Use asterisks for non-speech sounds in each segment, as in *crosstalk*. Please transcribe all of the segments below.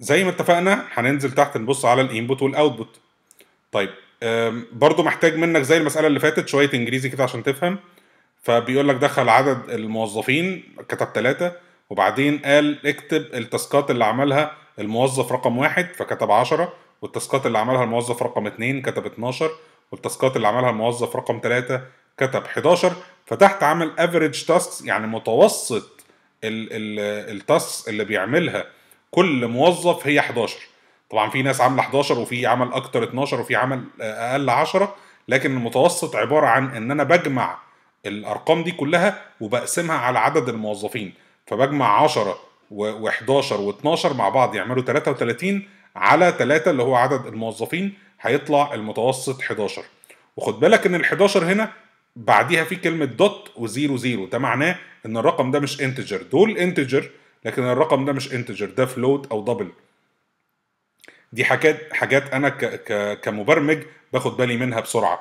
زي ما اتفقنا هننزل تحت نبص على الانبوت والاوتبوت طيب برضو محتاج منك زي المساله اللي فاتت شويه انجليزي كده عشان تفهم فبيقول لك دخل عدد الموظفين كتب ثلاثة وبعدين قال اكتب التاسكات اللي عملها الموظف رقم واحد فكتب 10 والتاسكات اللي عملها الموظف رقم اثنين كتب 12 والتاسكات اللي عملها الموظف رقم ثلاثة كتب 11 فتحت عمل افريج تاسكس يعني متوسط التاسكس اللي بيعملها كل موظف هي 11 طبعا في ناس عامله 11 وفي عمل اكتر 12 وفي عمل اقل 10 لكن المتوسط عباره عن ان انا بجمع الارقام دي كلها وبقسمها على عدد الموظفين فبجمع 10 و11 و12 مع بعض يعملوا 33 على 3 اللي هو عدد الموظفين هيطلع المتوسط 11 وخد بالك ان ال 11 هنا بعديها في كلمه دوت و00 ده معناه ان الرقم ده مش انتجر دول انتجر لكن الرقم ده مش انتجر ده فلوت او دبل دي حاجات حاجات انا ك ك كمبرمج باخد بالي منها بسرعه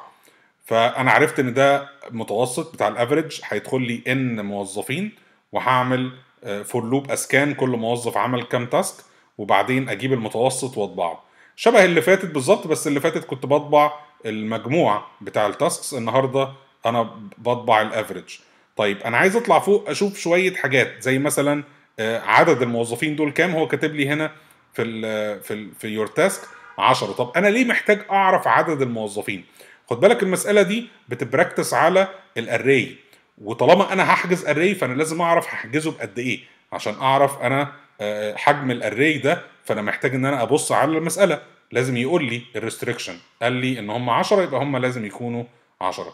فانا عرفت ان ده متوسط بتاع الافريج هيدخل لي ان موظفين وهعمل فور لوب اسكان كل موظف عمل كام تاسك وبعدين اجيب المتوسط واطبعه شبه اللي فاتت بالظبط بس اللي فاتت كنت بطبع المجموع بتاع التاسكس النهارده انا بطبع الافريج طيب انا عايز اطلع فوق اشوف شويه حاجات زي مثلا آه، عدد الموظفين دول كام هو كاتب لي هنا في الـ في الـ في يور تاسك 10 طب انا ليه محتاج اعرف عدد الموظفين خد بالك المساله دي بتبراكتس على الاري وطالما انا هحجز اري فانا لازم اعرف هحجزه بقد ايه عشان اعرف انا آه، حجم الاري ده فانا محتاج ان انا ابص على المساله لازم يقول لي الريستريكشن قال لي ان هم 10 يبقى هم لازم يكونوا 10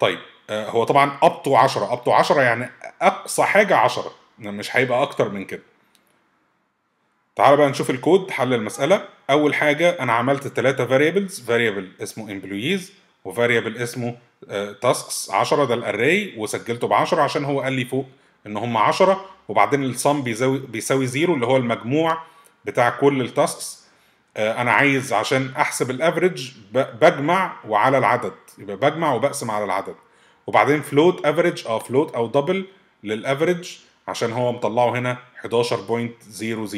طيب آه، هو طبعا ابطو 10 ابطو 10 يعني اقصى حاجه 10 يعني مش هيبقى اكتر من كده تعال بقى نشوف الكود حل المساله اول حاجه انا عملت ثلاثه فاريبلز فاريبل اسمه امبلويز وفاريبل اسمه تاسكس آه، 10 ده الاري وسجلته ب 10 عشان هو قال لي فوق ان هم 10 وبعدين الصم بيساوي بيساوي زيرو اللي هو المجموع بتاع كل التاسكس آه، انا عايز عشان احسب الافريج بجمع وعلى العدد يبقى بجمع وبقسم على العدد وبعدين فلوت افريج اه فلوت او دبل للافريج عشان هو مطلعه هنا 11.00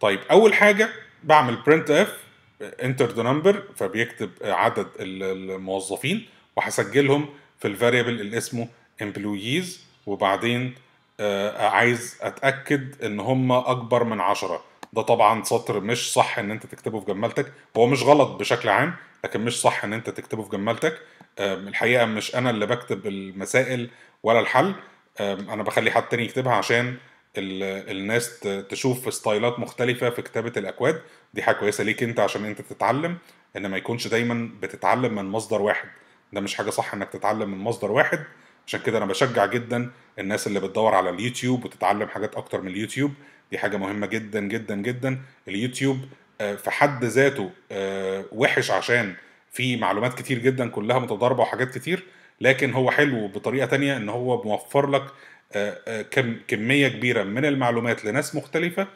طيب اول حاجه بعمل برنت اف انتر ذا نمبر فبيكتب عدد الموظفين وهسجلهم في الفاريبل اللي اسمه employees وبعدين آه، عايز اتاكد ان هم اكبر من 10 ده طبعا سطر مش صح ان انت تكتبه في جمالتك هو مش غلط بشكل عام لكن مش صح ان انت تكتبه في جمالتك الحقيقه مش انا اللي بكتب المسائل ولا الحل انا بخلي حد تاني يكتبها عشان الناس تشوف ستايلات مختلفه في كتابه الاكواد دي حاجه كويسه ليك انت عشان انت تتعلم ان ما يكونش دايما بتتعلم من مصدر واحد ده مش حاجه صح انك تتعلم من مصدر واحد عشان كده انا بشجع جدا الناس اللي بتدور على اليوتيوب وتتعلم حاجات اكتر من اليوتيوب دي حاجه مهمه جدا جدا جدا اليوتيوب آه، في حد ذاته آه، وحش عشان في معلومات كتير جدا كلها متضاربه وحاجات كتير لكن هو حلو بطريقه تانية ان هو موفر لك آه، كم كميه كبيره من المعلومات لناس مختلفه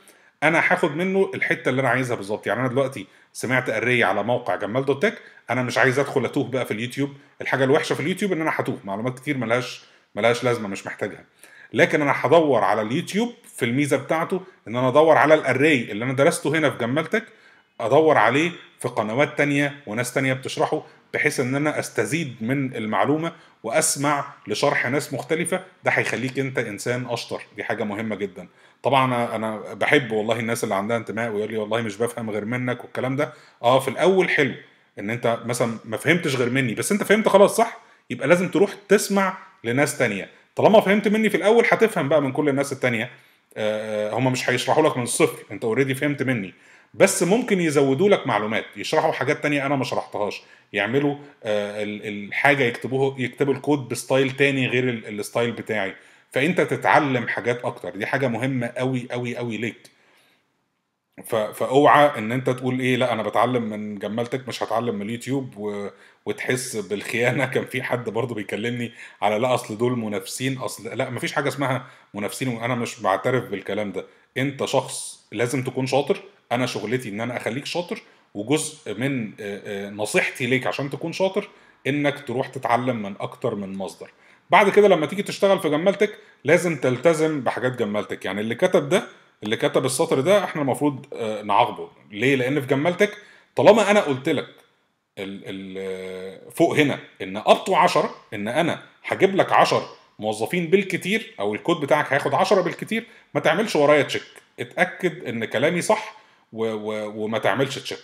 انا هاخد منه الحته اللي انا عايزها بالظبط يعني انا دلوقتي سمعت قريه على موقع جمال دوت تك انا مش عايز ادخل اتوه بقى في اليوتيوب الحاجه الوحشه في اليوتيوب ان انا هتوه معلومات كتير ملهاش ملهاش لازمه مش محتاجها لكن انا هدور على اليوتيوب في الميزه بتاعته ان انا ادور على الاري اللي انا درسته هنا في جمالتك ادور عليه في قنوات تانية وناس تانية بتشرحه بحيث ان انا استزيد من المعلومه واسمع لشرح ناس مختلفه ده هيخليك انت انسان اشطر دي حاجه مهمه جدا طبعا انا بحب والله الناس اللي عندها انتماء ويقول لي والله مش بفهم غير منك والكلام ده اه في الاول حلو ان انت مثلا ما فهمتش غير مني بس انت فهمت خلاص صح يبقى لازم تروح تسمع لناس تانية طالما فهمت مني في الاول هتفهم بقى من كل الناس التانية آه، آه، هم مش هيشرحوا لك من الصفر انت اوريدي فهمت مني بس ممكن يزودوا لك معلومات يشرحوا حاجات تانية انا ما شرحتهاش يعملوا آه، الحاجه يكتبوه يكتبوا الكود بستايل تاني غير الستايل بتاعي فانت تتعلم حاجات اكتر دي حاجه مهمه قوي قوي قوي ليك فاوعى ان انت تقول ايه لا انا بتعلم من جمالتك مش هتعلم من اليوتيوب و... وتحس بالخيانه *laughs* كان في حد برضه بيكلمني على لا اصل دول منافسين اصل لا مفيش حاجه اسمها منافسين وانا مش بعترف بالكلام ده انت شخص لازم تكون شاطر انا شغلتي ان انا اخليك شاطر وجزء من نصيحتي ليك عشان تكون شاطر انك تروح تتعلم من اكتر من مصدر بعد كده لما تيجي تشتغل في جمالتك لازم تلتزم بحاجات جمالتك يعني اللي كتب ده اللي كتب السطر ده احنا المفروض آه، نعاقبه ليه لان في جمالتك طالما انا قلت لك ال ال فوق هنا ان ابطو 10 ان انا هجيب لك 10 موظفين بالكتير او الكود بتاعك هياخد 10 بالكتير ما تعملش ورايا تشيك اتاكد ان كلامي صح و و وما تعملش تشيك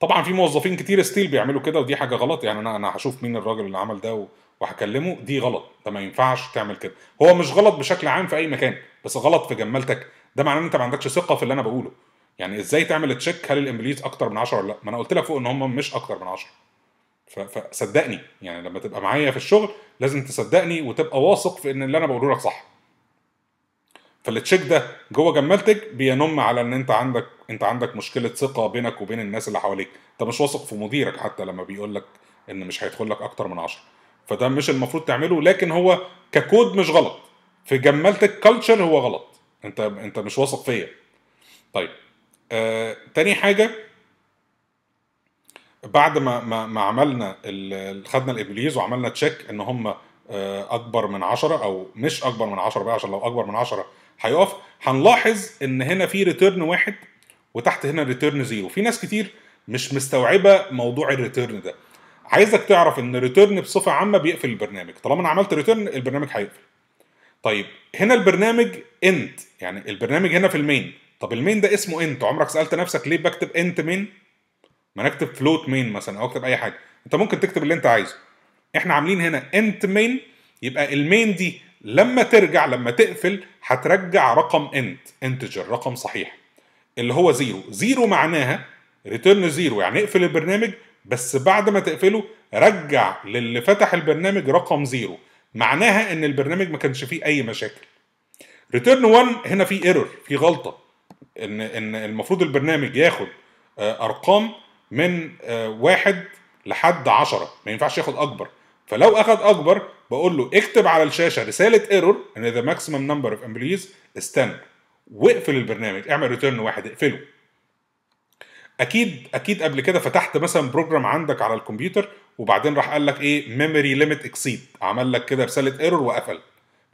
طبعا في موظفين كتير ستيل بيعملوا كده ودي حاجه غلط يعني انا انا هشوف مين الراجل اللي عمل ده وهكلمه دي غلط ده ما ينفعش تعمل كده هو مش غلط بشكل عام في اي مكان بس غلط في جمالتك ده معناه ان انت ما عندكش ثقه في اللي انا بقوله يعني ازاي تعمل تشيك هل الامبليز اكتر من 10 ولا لا ما انا قلت لك فوق ان هم مش اكتر من 10 فصدقني يعني لما تبقى معايا في الشغل لازم تصدقني وتبقى واثق في ان اللي انا بقوله لك صح فالتشيك ده جوه جمالتك بينم على ان انت عندك انت عندك مشكله ثقه بينك وبين الناس اللي حواليك انت مش واثق في مديرك حتى لما بيقول لك ان مش هيدخل لك اكتر من 10 فده مش المفروض تعمله لكن هو ككود مش غلط في جمالتك كلتشر هو غلط انت انت مش واثق فيا طيب آه تاني حاجه بعد ما ما, ما عملنا خدنا الابليز وعملنا تشيك ان هم آه، اكبر من 10 او مش اكبر من 10 بقى عشان لو اكبر من 10 هيقف هنلاحظ ان هنا في ريتيرن واحد وتحت هنا ريتيرن زيرو في ناس كتير مش مستوعبه موضوع الريتيرن ده عايزك تعرف ان ريتيرن بصفه عامه بيقفل البرنامج طالما انا عملت ريتيرن البرنامج هيقفل طيب هنا البرنامج انت يعني البرنامج هنا في المين طب المين ده اسمه انت عمرك سالت نفسك ليه بكتب انت مين ما انا اكتب فلوت مين مثلا او اكتب اي حاجه انت ممكن تكتب اللي انت عايزه احنا عاملين هنا انت مين يبقى المين دي لما ترجع لما تقفل هترجع رقم انت انتجر رقم صحيح اللي هو زيرو زيرو معناها ريتيرن زيرو يعني اقفل البرنامج بس بعد ما تقفله رجع للي فتح البرنامج رقم زيرو معناها ان البرنامج ما كانش فيه اي مشاكل ريتيرن 1 هنا في ايرور في غلطه ان ان المفروض البرنامج ياخد آه، ارقام من آه، واحد لحد 10 ما ينفعش ياخد اكبر فلو اخد اكبر بقول له اكتب على الشاشه رساله ايرور ان ذا ماكسيمم نمبر اوف امبلويز استن واقفل البرنامج اعمل ريتيرن واحد اقفله اكيد اكيد قبل كده فتحت مثلا بروجرام عندك على الكمبيوتر وبعدين راح قال لك ايه ميموري ليميت اكسيد عمل لك كده رساله ايرور وقفل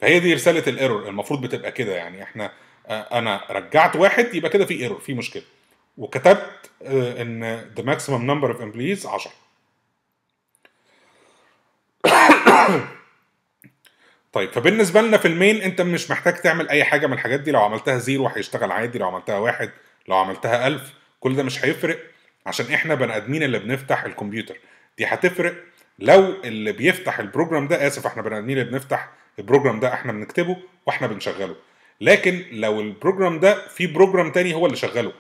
فهي دي رساله الايرور المفروض بتبقى كده يعني احنا انا رجعت واحد يبقى كده في ايرور في مشكله وكتبت ان the maximum number of employees 10 *coughs* طيب فبالنسبه لنا في المين انت مش محتاج تعمل اي حاجه من الحاجات دي لو عملتها زيرو هيشتغل عادي لو عملتها واحد لو عملتها ألف كل ده مش هيفرق عشان احنا بني ادمين اللي بنفتح الكمبيوتر دي هتفرق لو اللي بيفتح البروجرام ده اسف احنا بني ادمين اللي بنفتح البروجرام ده احنا بنكتبه واحنا بنشغله لكن لو البروجرام ده في بروجرام تاني هو اللي شغله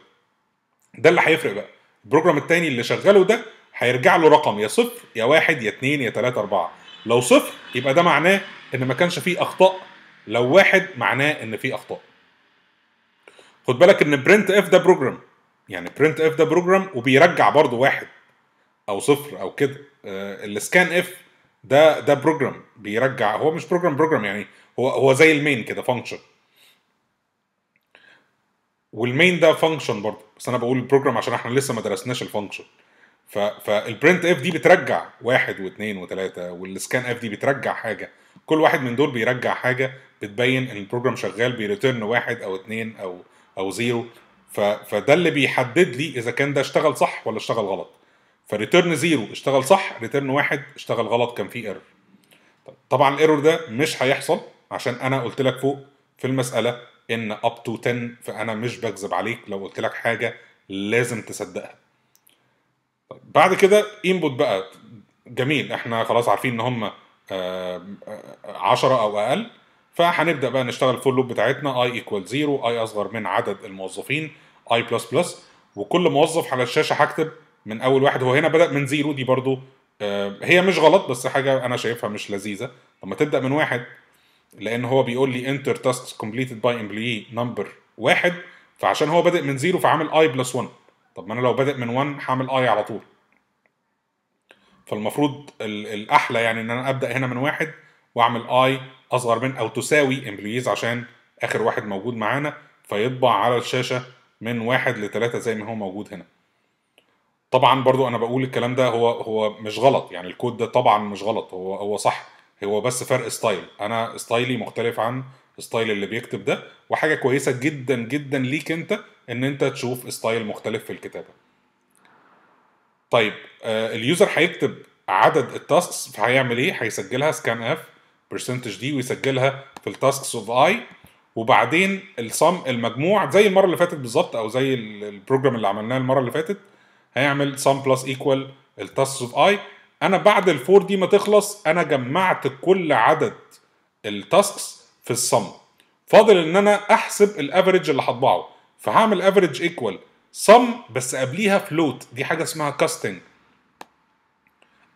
ده اللي هيفرق بقى البروجرام التاني اللي شغله ده هيرجع له رقم يا صفر يا واحد يا اتنين يا تلاته اربعه لو صفر يبقى ده معناه ان ما كانش فيه اخطاء لو واحد معناه ان فيه اخطاء خد بالك ان برنت اف ده بروجرام يعني برنت اف ده بروجرام وبيرجع برضه واحد او صفر او كده آه، السكان اف ده ده بروجرام بيرجع هو مش بروجرام بروجرام يعني هو هو زي المين كده فانكشن والمين ده فانكشن برضه بس انا بقول بروجرام عشان احنا لسه ما درسناش الفانكشن فالبرنت اف دي بترجع واحد واثنين وثلاثه والسكان اف دي بترجع حاجه كل واحد من دول بيرجع حاجه بتبين ان البروجرام شغال بيرتيرن واحد او اثنين او او زيرو فده اللي بيحدد لي اذا كان ده اشتغل صح ولا اشتغل غلط فريتيرن زيرو اشتغل صح ريتيرن واحد اشتغل غلط كان فيه ايرور طبعا الايرور ده مش هيحصل عشان انا قلت لك فوق في المساله ان اب تو 10 فانا مش بكذب عليك لو قلت لك حاجه لازم تصدقها طيب، بعد كده انبوت بقى جميل احنا خلاص عارفين ان هم 10 آه، آه، او اقل فهنبدا بقى نشتغل فول لوب بتاعتنا اي ايكوال 0 اي اصغر من عدد الموظفين اي بلس بلس وكل موظف على الشاشه هكتب من اول واحد هو هنا بدا من زيرو دي برضو آه، هي مش غلط بس حاجه انا شايفها مش لذيذه لما تبدا من واحد لان هو بيقول لي انتر تاسك كومبليتد باي امبلوي نمبر واحد فعشان هو بادئ من زيرو فعامل اي بلس 1 طب ما انا لو بادئ من 1 هعمل اي على طول فالمفروض الاحلى يعني ان انا ابدا هنا من واحد واعمل اي اصغر من او تساوي امبلويز عشان اخر واحد موجود معانا فيطبع على الشاشه من واحد لثلاثه زي ما هو موجود هنا طبعا برضو انا بقول الكلام ده هو هو مش غلط يعني الكود ده طبعا مش غلط هو هو صح هو بس فرق ستايل انا ستايلي مختلف عن ستايل اللي بيكتب ده وحاجه كويسه جدا جدا ليك انت ان انت تشوف ستايل مختلف في الكتابه طيب آه، اليوزر هيكتب عدد التاسكس فهيعمل ايه هيسجلها سكان اف برسنتج دي ويسجلها في التاسكس اوف اي وبعدين الصم المجموع زي المره اللي فاتت بالظبط او زي البروجرام اللي عملناه المره اللي فاتت هيعمل sum plus equal التاسس اوف اي انا بعد الفور دي ما تخلص انا جمعت كل عدد التاسكس في السم فاضل ان انا احسب الافريج اللي هطبعه فهعمل افريج ايكوال سم بس قبليها فلوت دي حاجه اسمها كاستنج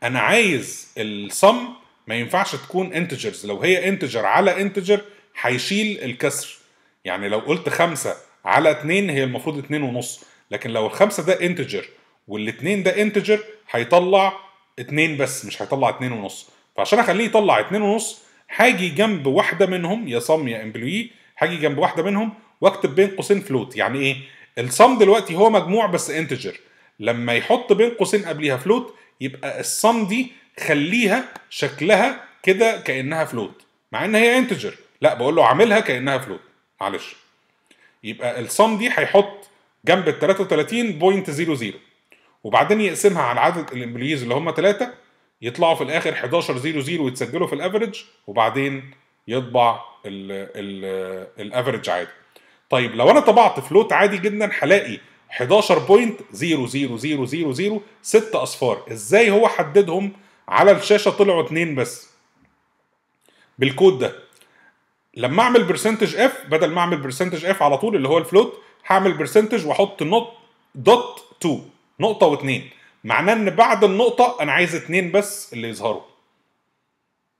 انا عايز السم ما ينفعش تكون انتجرز لو هي انتجر على انتجر هيشيل الكسر يعني لو قلت خمسة على اتنين هي المفروض اتنين ونص لكن لو الخمسة ده انتجر والاثنين ده انتجر هيطلع اثنين بس مش هيطلع اثنين ونص فعشان اخليه يطلع اثنين ونص هاجي جنب واحده منهم يا صم يا امبلوي هاجي جنب واحده منهم واكتب بين قوسين فلوت يعني ايه الصم دلوقتي هو مجموع بس انتجر لما يحط بين قوسين قبليها فلوت يبقى الصم دي خليها شكلها كده كانها فلوت مع ان هي انتجر لا بقول له عاملها كانها فلوت معلش يبقى الصم دي هيحط جنب ال 33.00 وبعدين يقسمها على عدد الانجليز اللي هم ثلاثه يطلعوا في الاخر 11 0 0 ويتسجلوا في الافريج وبعدين يطبع الافريج عادي طيب لو انا طبعت فلوت عادي جدا هلاقي 11 بوينت 0 0 0 0 0 ست اصفار ازاي هو حددهم على الشاشه طلعوا اثنين بس بالكود ده لما اعمل برسنتج اف بدل ما اعمل برسنتج اف على طول اللي هو الفلوت هعمل برسنتج واحط نوت دوت 2 نقطة واتنين معناه ان بعد النقطة انا عايز اتنين بس اللي يظهروا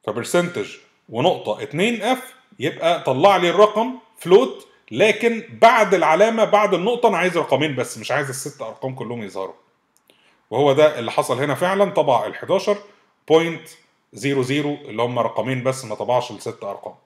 فبرسنتج ونقطة اتنين اف يبقى طلع لي الرقم فلوت لكن بعد العلامة بعد النقطة انا عايز رقمين بس مش عايز الست ارقام كلهم يظهروا وهو ده اللي حصل هنا فعلا طبع ال 11.00 اللي هم رقمين بس ما طبعش الست ارقام